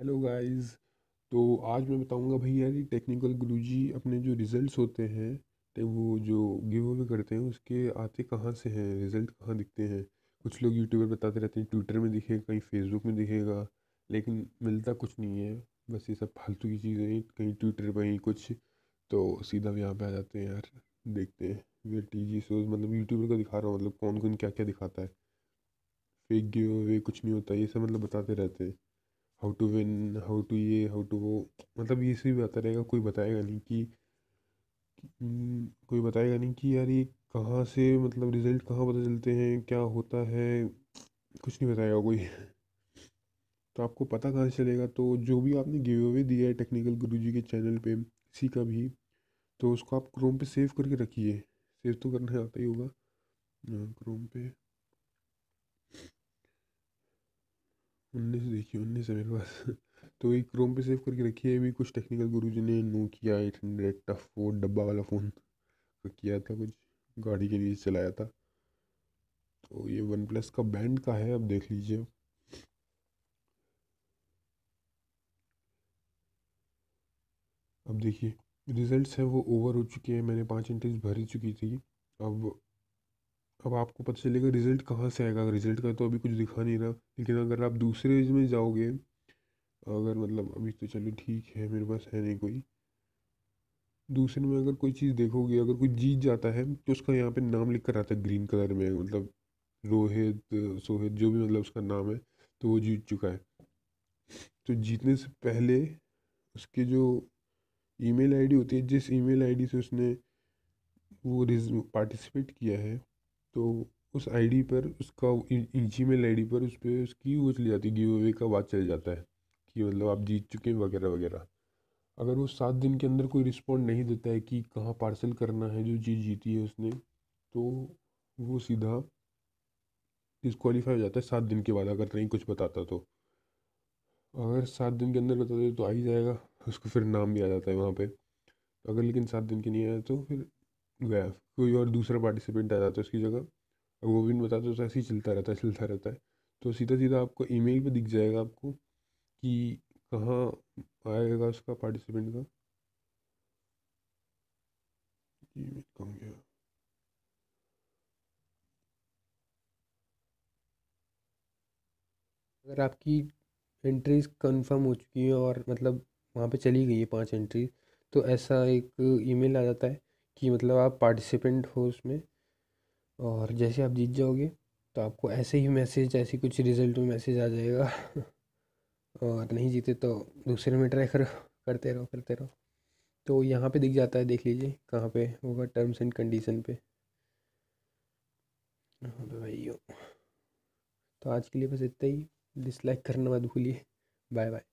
hello guys तो आज मैं बताऊंगा भैया कि टेक्निकल गुरुजी अपने जो रिज़ल्ट्स होते हैं तो वो जो गिव अवे करते हैं उसके आते कहाँ से हैं रिज़ल्ट कहाँ दिखते हैं कुछ लोग यूट्यूब पर बताते रहते हैं ट्विटर में दिखेगा कहीं फेसबुक में दिखेगा लेकिन मिलता कुछ नहीं है बस ये सब फालतू की चीज़ें कहीं ट्विटर पर ही कुछ तो सीधा यहाँ पर आ जाते हैं यार देखते हैं वे टी जी शोज मतलब यूट्यूबर का दिखा रहा हूँ मतलब कौन कौन क्या क्या दिखाता है फेक गिव अवे कुछ नहीं होता ये सब मतलब बताते रहते हैं how to win how to ये हाउ टू वो मतलब ये सभी बताता रहेगा कोई बताएगा नहीं कि हम्म, कोई बताएगा नहीं कि यार ये कहाँ से मतलब रिज़ल्ट कहाँ पता चलते हैं क्या होता है कुछ नहीं बताएगा कोई तो आपको पता कहाँ से चलेगा तो जो भी आपने गिव अवे दिया है टेक्निकल जी के चैनल पे किसी का भी तो उसको आप क्रोम पे सेव करके रखिए सेव तो करना आता ही होगा क्रोम हाँ, पे उन्नीस देखिए उन्नीस है मेरे पास तो ये क्रोम पे सेव करके रखी है अभी कुछ टेक्निकल गुरु जी ने नो किया एट हंड्रेड टफ वो डब्बा वाला फ़ोन किया था कुछ गाड़ी के लिए चलाया था तो ये वन प्लस का बैंड का है अब देख लीजिए अब देखिए रिजल्ट्स है वो ओवर हो चुके हैं मैंने पाँच एंट्रीज भरी चुकी थी अब अब आपको पता चलेगा रिज़ल्ट कहाँ से आएगा रिज़ल्ट का तो अभी कुछ दिखा नहीं रहा लेकिन अगर आप दूसरे में जाओगे अगर मतलब अभी तो चलो ठीक है मेरे पास है नहीं कोई दूसरे में अगर कोई चीज़ देखोगे अगर कोई जीत जाता है तो उसका यहाँ पे नाम लिख कर आता है ग्रीन कलर में मतलब रोहित सोहित जो भी मतलब उसका नाम है तो वो जीत चुका है तो जीतने से पहले उसके जो ईमेल आईडी होती है जिस ईमेल आईडी से उसने वो रिज पार्टिसिपेट किया है तो उस आईडी पर उसका जी मेल आई पर उस पर उसकी वो चली जाती है गिव अवे का बात चल जाता है कि मतलब आप जीत चुके हैं वगैरह वगैरह अगर वो सात दिन के अंदर कोई रिस्पॉन्ड नहीं देता है कि कहाँ पार्सल करना है जो चीज़ जीती है उसने तो वो सीधा डिस्कवालीफाई हो जाता है सात दिन के बाद अगर नहीं कुछ बताता तो अगर सात दिन के अंदर बता दे तो आ ही जाएगा उसको फिर नाम भी आ जाता है वहाँ पे तो अगर लेकिन सात दिन के नहीं आया तो फिर गया कोई और दूसरा पार्टिसिपेंट आ जाता है तो उसकी जगह और वो भी नहीं बताता तो ऐसे ही चलता रहता है चलता रहता है तो सीधा सीधा आपको ईमेल पे दिख जाएगा आपको कि कहाँ आएगा उसका पार्टिसिपेंट का अगर आपकी एंट्रीज कंफर्म हो चुकी हैं और मतलब वहाँ पे चली गई है पांच एंट्रीज तो ऐसा एक ईमेल आ जाता है कि मतलब आप पार्टिसिपेंट हो उसमें और जैसे आप जीत जाओगे तो आपको ऐसे ही मैसेज ऐसे कुछ रिज़ल्ट में मैसेज आ जाएगा और नहीं जीते तो दूसरे में ट्राई करो करते रहो करते रहो तो यहाँ पे दिख जाता है देख लीजिए कहाँ पे होगा टर्म्स एंड कंडीशन पे हाँ तो भाई तो आज के लिए बस इतना ही डिसलाइक करना मत भूलिए बाय बाय